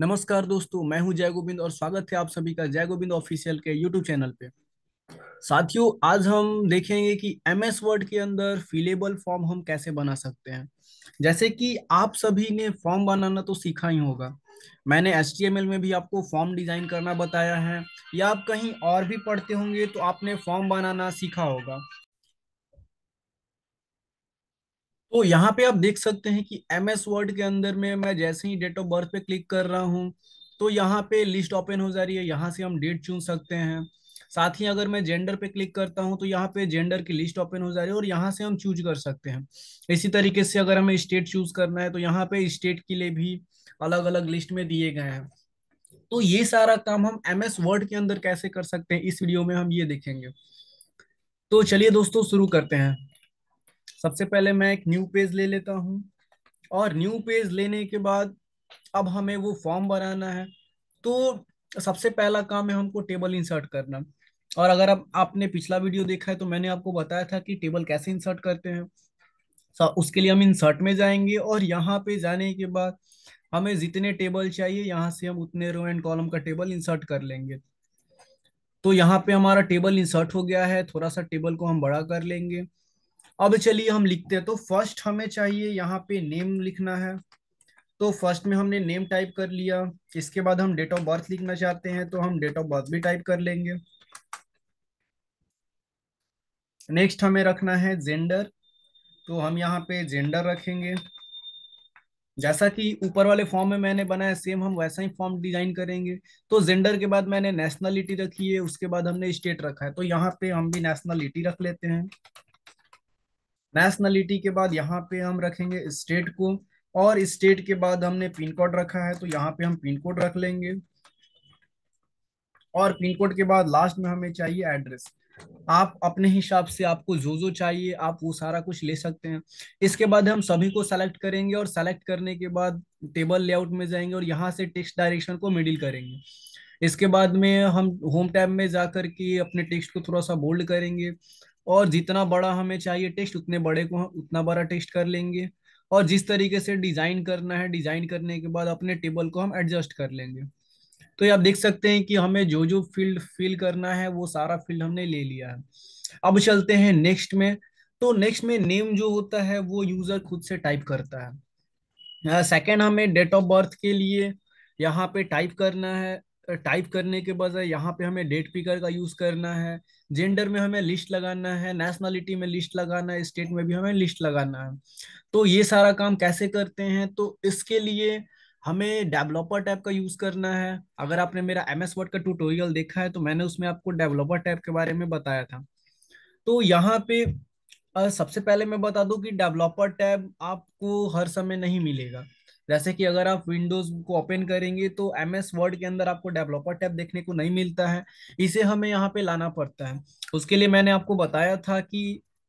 नमस्कार दोस्तों मैं हूं जय गोविंद और स्वागत है आप सभी का जय गोविंद ऑफिशियल के यूट्यूब चैनल पे साथियों आज हम देखेंगे कि एम एस वर्ड के अंदर फिलेबल फॉर्म हम कैसे बना सकते हैं जैसे कि आप सभी ने फॉर्म बनाना तो सीखा ही होगा मैंने एल में भी आपको फॉर्म डिजाइन करना बताया है या आप कहीं और भी पढ़ते होंगे तो आपने फॉर्म बनाना सीखा होगा तो यहाँ पे आप देख सकते हैं कि एम एस वर्ड के अंदर में मैं जैसे ही डेट ऑफ बर्थ पे क्लिक कर रहा हूँ तो यहाँ पे लिस्ट ओपन हो जा रही है यहाँ से हम डेट चुन सकते हैं साथ ही अगर मैं जेंडर पे क्लिक करता हूँ तो यहाँ पे जेंडर की लिस्ट ओपन हो जा रही है और यहाँ से हम चूज कर सकते हैं इसी तरीके से अगर हमें स्टेट चूज करना है तो यहाँ पे स्टेट के लिए भी अलग अलग लिस्ट में दिए गए हैं तो ये सारा काम हम एम एस वर्ड के अंदर कैसे कर सकते हैं इस वीडियो में हम ये देखेंगे तो चलिए दोस्तों शुरू करते हैं सबसे पहले मैं एक न्यू पेज ले लेता हूँ और न्यू पेज लेने के बाद अब हमें वो फॉर्म बनाना है तो सबसे पहला काम है हमको टेबल इंसर्ट करना और अगर आप आपने पिछला वीडियो देखा है तो मैंने आपको बताया था कि टेबल कैसे इंसर्ट करते हैं उसके लिए हम इंसर्ट में जाएंगे और यहाँ पे जाने के बाद हमें जितने टेबल चाहिए यहाँ से हम उतने रो एंड कॉलम का टेबल इंसर्ट कर लेंगे तो यहाँ पे हमारा टेबल इंसर्ट हो गया है थोड़ा सा टेबल को हम बड़ा कर लेंगे अब चलिए हम लिखते हैं तो फर्स्ट हमें चाहिए यहाँ पे नेम लिखना है तो फर्स्ट में हमने नेम टाइप कर लिया इसके बाद हम डेट ऑफ बर्थ लिखना चाहते हैं तो हम डेट ऑफ बर्थ भी टाइप कर लेंगे नेक्स्ट हमें रखना है जेंडर तो हम यहाँ पे जेंडर रखेंगे जैसा कि ऊपर वाले फॉर्म में मैंने बनाया सेम हम वैसा ही फॉर्म डिजाइन करेंगे तो जेंडर के बाद मैंने नेशनलिटी रखी है उसके बाद हमने स्टेट रखा है तो यहाँ पे हम भी नेशनलिटी रख लेते हैं नेशनलिटी के बाद यहाँ पे हम रखेंगे स्टेट को और स्टेट के बाद हमने पिन कोड रखा है तो यहाँ पे हम पिन कोड रख लेंगे और पिन कोड के बाद लास्ट में हमें चाहिए एड्रेस आप अपने हिसाब से आपको जो जो चाहिए आप वो सारा कुछ ले सकते हैं इसके बाद हम सभी को सेलेक्ट करेंगे और सेलेक्ट करने के बाद टेबल लेआउट में जाएंगे और यहाँ से टेक्स्ट डायरेक्शन को मिडिल करेंगे इसके बाद में हम होम टैब में जाकर के अपने टेक्स्ट को थोड़ा सा बोल्ड करेंगे और जितना बड़ा हमें चाहिए टेस्ट उतने बड़े को हम उतना बड़ा टेस्ट कर लेंगे और जिस तरीके से डिजाइन करना है डिजाइन करने के बाद अपने टेबल को हम एडजस्ट कर लेंगे तो ये आप देख सकते हैं कि हमें जो जो फील्ड फिल करना है वो सारा फील्ड हमने ले लिया है अब चलते हैं नेक्स्ट में तो नेक्स्ट में नेम जो होता है वो यूजर खुद से टाइप करता है सेकेंड हमें डेट ऑफ बर्थ के लिए यहाँ पे टाइप करना है टाइप करने के बजाय यहाँ पे हमें डेट पिकर का यूज करना है जेंडर में हमें लिस्ट लगाना है नेशनलिटी में लिस्ट लगाना है स्टेट में भी हमें लिस्ट लगाना है तो ये सारा काम कैसे करते हैं तो इसके लिए हमें डेवलपर टैब का यूज करना है अगर आपने मेरा एम एस वर्ड का ट्यूटोरियल देखा है तो मैंने उसमें आपको डेवलपर टैब के बारे में बताया था तो यहाँ पे सबसे पहले मैं बता दू कि डेवलपर टैब आपको हर समय नहीं मिलेगा जैसे कि अगर आप विंडोज को ओपन करेंगे तो एम एस वर्ड के अंदर आपको डेवलपर टैब देखने को नहीं मिलता है इसे हमें यहाँ पे लाना पड़ता है उसके लिए मैंने आपको बताया था कि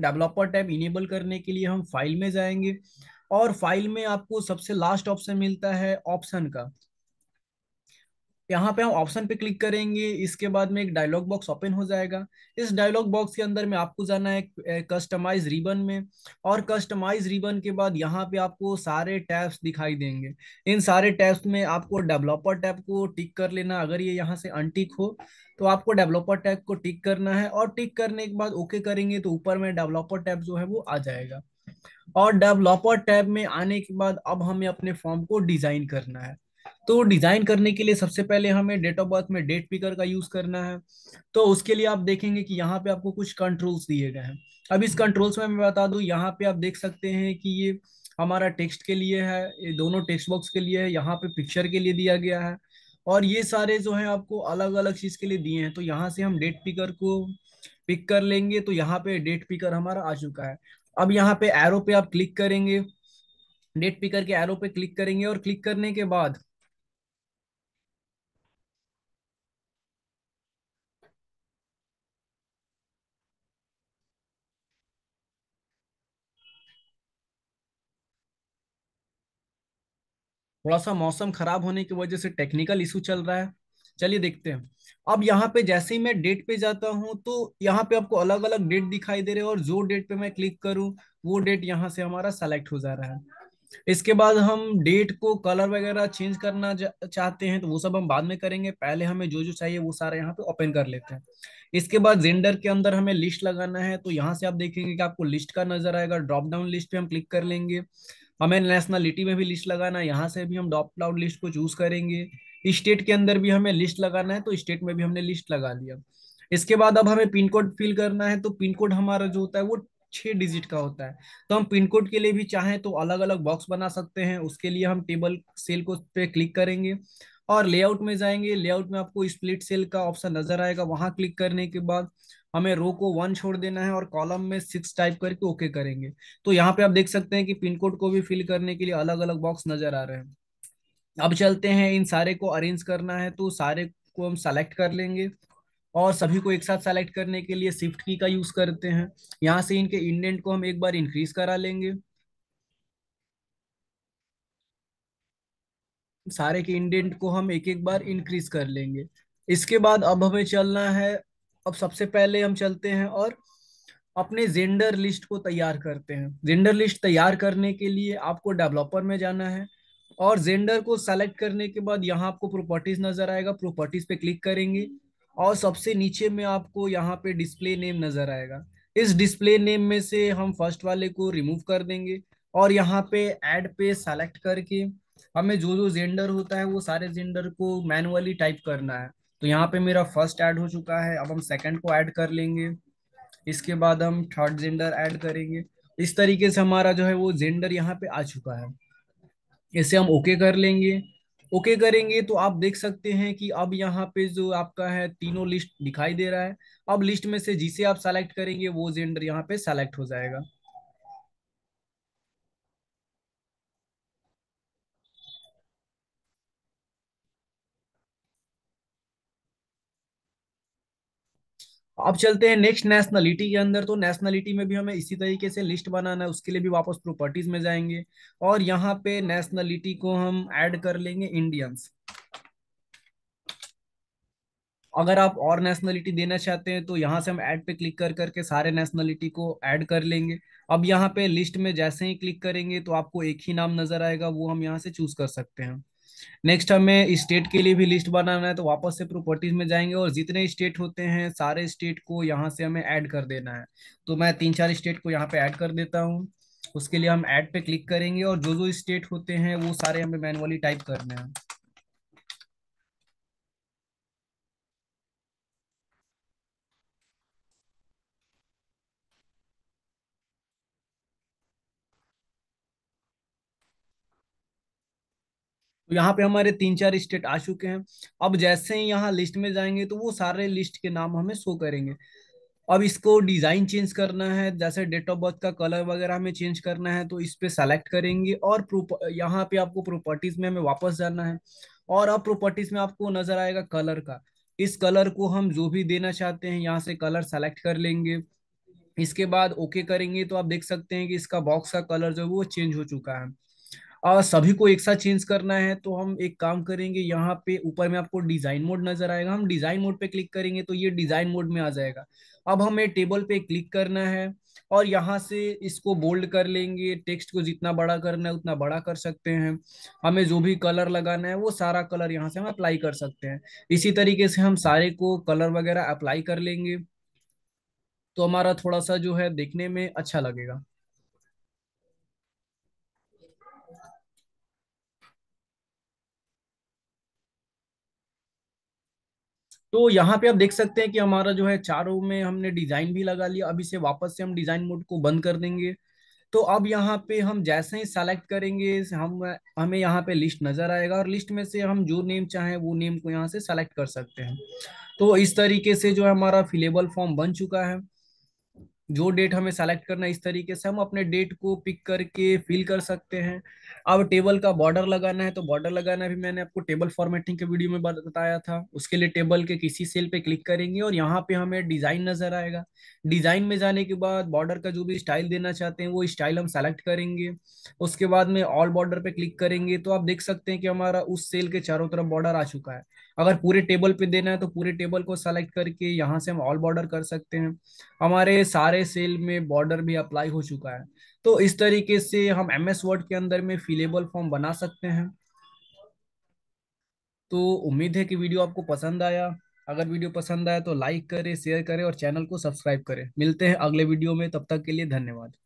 डेवलपर टैब इनेबल करने के लिए हम फाइल में जाएंगे और फाइल में आपको सबसे लास्ट ऑप्शन मिलता है ऑप्शन का यहाँ पे हम ऑप्शन पे क्लिक करेंगे इसके बाद में एक डायलॉग बॉक्स ओपन हो जाएगा इस डायलॉग बॉक्स के अंदर में आपको जाना है कस्टमाइज रिबन में और कस्टमाइज रिबन के बाद यहाँ पे आपको सारे टैब्स दिखाई देंगे इन सारे टैब्स में आपको डेवलपर टैब को टिक कर लेना अगर ये यहाँ से अनटिक हो तो आपको डेवलपर टैब को टिक करना है और टिक करने के बाद ओके करेंगे तो ऊपर में डेवलपर टैब जो है वो आ जाएगा और डेवलपर टैब में आने के बाद अब हमें अपने फॉर्म को डिजाइन करना है तो डिजाइन करने के लिए सबसे पहले हमें डेट ऑफ बर्थ में डेट पिकर का यूज करना है तो उसके लिए आप देखेंगे कि यहाँ पे आपको कुछ कंट्रोल्स दिए गए हैं अब इस कंट्रोल्स में मैं बता दू यहाँ पे आप देख सकते हैं कि ये हमारा टेक्स्ट के लिए है ये दोनों टेक्स्ट बॉक्स के लिए है यहाँ पे पिक्चर के लिए दिया गया है और ये सारे जो है आपको अलग अलग चीज के लिए दिए हैं तो यहाँ से हम डेट पिकर को पिक कर लेंगे तो यहाँ पे डेट पिकर हमारा आ चुका है अब यहाँ पे एरो पे आप क्लिक करेंगे डेट पिकर के एरो पे क्लिक करेंगे और क्लिक करने के बाद थोड़ा सा मौसम खराब होने की वजह से टेक्निकल इशू चल रहा है चलिए देखते हैं अब यहाँ पे जैसे ही मैं डेट पे जाता हूँ तो यहाँ पे आपको अलग अलग डेट दिखाई दे रहे हैं और जो डेट पे मैं क्लिक करूँ वो डेट यहाँ से हमारा सेलेक्ट हो जा रहा है इसके बाद हम डेट को कलर वगैरह चेंज करना चाहते हैं तो वो सब हम बाद में करेंगे पहले हमें जो जो चाहिए वो सारा यहाँ पे ओपन कर लेते हैं इसके बाद जेंडर के अंदर हमें लिस्ट लगाना है तो यहाँ से आप देखेंगे कि आपको लिस्ट का नजर आएगा ड्रॉप डाउन लिस्ट पे हम क्लिक कर लेंगे हमें नेशनलिटी में भी लिस्ट लगाना है यहाँ से भी हम डॉप आउट लिस्ट को चूज करेंगे स्टेट के अंदर भी हमें लिस्ट लगाना है तो स्टेट में भी हमने लिस्ट लगा लिया इसके बाद अब हमें पिन कोड फिल करना है तो पिन कोड हमारा जो होता है वो छह डिजिट का होता है तो हम पिन कोड के लिए भी चाहें तो अलग अलग बॉक्स बना सकते हैं उसके लिए हम टेबल सेल को पे क्लिक करेंगे और लेआउट में जाएंगे लेआउट में आपको स्प्लिट सेल का ऑप्शन नजर आएगा वहां क्लिक करने के बाद हमें रो को वन छोड़ देना है और कॉलम में सिक्स टाइप करके ओके करेंगे तो यहाँ पे आप देख सकते हैं कि पिन कोड को भी फिल करने के लिए अलग अलग बॉक्स नजर आ रहे हैं अब चलते हैं इन सारे को अरेंज करना है तो सारे को हम सेलेक्ट कर लेंगे और सभी को एक साथ सेलेक्ट करने के लिए शिफ्ट की का यूज करते हैं यहाँ से इनके इंडेंट को हम एक बार इंक्रीज करा लेंगे सारे के इंडेंट को हम एक एक बार इंक्रीज कर लेंगे इसके बाद अब हमें चलना है अब सबसे पहले हम चलते हैं और अपने जेंडर लिस्ट को तैयार करते हैं जेंडर लिस्ट तैयार करने के लिए आपको डेवलपर में जाना है और जेंडर को सेलेक्ट करने के बाद यहाँ आपको प्रॉपर्टीज नजर आएगा प्रॉपर्टीज पे क्लिक करेंगे और सबसे नीचे में आपको यहाँ पे डिस्प्ले नेम नजर आएगा इस डिस्प्ले नेम में से हम फर्स्ट वाले को रिमूव कर देंगे और यहाँ पे एड पे सेलेक्ट करके हमें जो जो जेंडर होता है वो सारे जेंडर को मैनुअली टाइप करना है तो यहाँ पे मेरा फर्स्ट ऐड हो चुका है अब हम सेकंड को ऐड कर लेंगे इसके बाद हम थर्ड जेंडर ऐड करेंगे इस तरीके से हमारा जो है वो जेंडर यहाँ पे आ चुका है इसे हम ओके कर लेंगे ओके करेंगे तो आप देख सकते हैं कि अब यहाँ पे जो आपका है तीनों लिस्ट दिखाई दे रहा है अब लिस्ट में से जिसे आप सेलेक्ट करेंगे वो जेंडर यहाँ पे सेलेक्ट हो जाएगा अब चलते हैं नेक्स्ट नेशनलिटी के अंदर तो नेशनलिटी में भी हमें इसी तरीके से लिस्ट बनाना है उसके लिए भी वापस प्रॉपर्टीज में जाएंगे और यहाँ पे नेशनलिटी को हम ऐड कर लेंगे इंडियंस अगर आप और नेशनलिटी देना चाहते हैं तो यहाँ से हम ऐड पे क्लिक कर करके सारे नेशनलिटी को ऐड कर लेंगे अब यहाँ पे लिस्ट में जैसे ही क्लिक करेंगे तो आपको एक ही नाम नजर आएगा वो हम यहाँ से चूज कर सकते हैं नेक्स्ट हमें स्टेट के लिए भी लिस्ट बनाना है तो वापस से प्रॉपर्टीज में जाएंगे और जितने स्टेट होते हैं सारे स्टेट को यहाँ से हमें ऐड कर देना है तो मैं तीन चार स्टेट को यहाँ पे ऐड कर देता हूँ उसके लिए हम ऐड पे क्लिक करेंगे और जो जो स्टेट होते हैं वो सारे हमें मैनुअली टाइप करने हैं तो यहाँ पे हमारे तीन चार स्टेट आ चुके हैं अब जैसे ही यहाँ लिस्ट में जाएंगे तो वो सारे लिस्ट के नाम हमें शो करेंगे अब इसको डिज़ाइन चेंज करना है जैसे डेट ऑफ बर्थ का कलर वगैरह हमें चेंज करना है तो इस पे सेलेक्ट करेंगे और यहाँ पे आपको प्रॉपर्टीज़ में हमें वापस जाना है और अब प्रॉपर्टीज़ में आपको नज़र आएगा कलर का इस कलर को हम जो भी देना चाहते हैं यहाँ से कलर सेलेक्ट कर लेंगे इसके बाद ओके करेंगे तो आप देख सकते हैं कि इसका बॉक्स का कलर जो है वो चेंज हो चुका है आ, सभी को एक साथ चेंज करना है तो हम एक काम करेंगे यहाँ पे ऊपर में आपको डिजाइन मोड नजर आएगा हम डिजाइन मोड पे क्लिक करेंगे तो ये डिजाइन मोड में आ जाएगा अब हमें टेबल पे क्लिक करना है और यहाँ से इसको बोल्ड कर लेंगे टेक्स्ट को जितना बड़ा करना है उतना बड़ा कर सकते हैं हमें जो भी कलर लगाना है वो सारा कलर यहाँ से हम अप्लाई कर सकते हैं इसी तरीके से हम सारे को कलर वगैरह अप्लाई कर लेंगे तो हमारा थोड़ा सा जो है देखने में अच्छा लगेगा तो यहाँ पे आप देख सकते हैं कि हमारा जो है चारों में हमने डिजाइन भी लगा लिया अब इसे वापस से हम डिजाइन मोड को बंद कर देंगे तो अब यहाँ पे हम जैसे ही सेलेक्ट करेंगे हम हमें यहाँ पे लिस्ट नज़र आएगा और लिस्ट में से हम जो नेम चाहें वो नेम को यहाँ से सेलेक्ट कर सकते हैं तो इस तरीके से जो है हमारा फिलेबल फॉर्म बन चुका है जो डेट हमें सेलेक्ट करना है इस तरीके से हम अपने डेट को पिक करके फिल कर सकते हैं अब टेबल का बॉर्डर लगाना है तो बॉर्डर लगाना भी मैंने आपको टेबल फॉर्मेटिंग के वीडियो में बताया था उसके लिए टेबल के किसी सेल पे क्लिक करेंगे और यहाँ पे हमें डिजाइन नजर आएगा डिजाइन में जाने के बाद बॉर्डर का जो भी स्टाइल देना चाहते हैं वो स्टाइल हम सेलेक्ट करेंगे उसके बाद में ऑल बॉर्डर पे क्लिक करेंगे तो आप देख सकते हैं कि हमारा उस सेल के चारों तरफ बॉर्डर आ चुका है अगर पूरे टेबल पे देना है तो पूरे टेबल को सेलेक्ट करके यहाँ से हम ऑल बॉर्डर कर सकते हैं हमारे सारे सेल में बॉर्डर भी अप्लाई हो चुका है तो इस तरीके से हम एम एस वर्ड के अंदर में फिलेबल फॉर्म बना सकते हैं तो उम्मीद है कि वीडियो आपको पसंद आया अगर वीडियो पसंद आया तो लाइक करें शेयर करें और चैनल को सब्सक्राइब करें मिलते हैं अगले वीडियो में तब तक के लिए धन्यवाद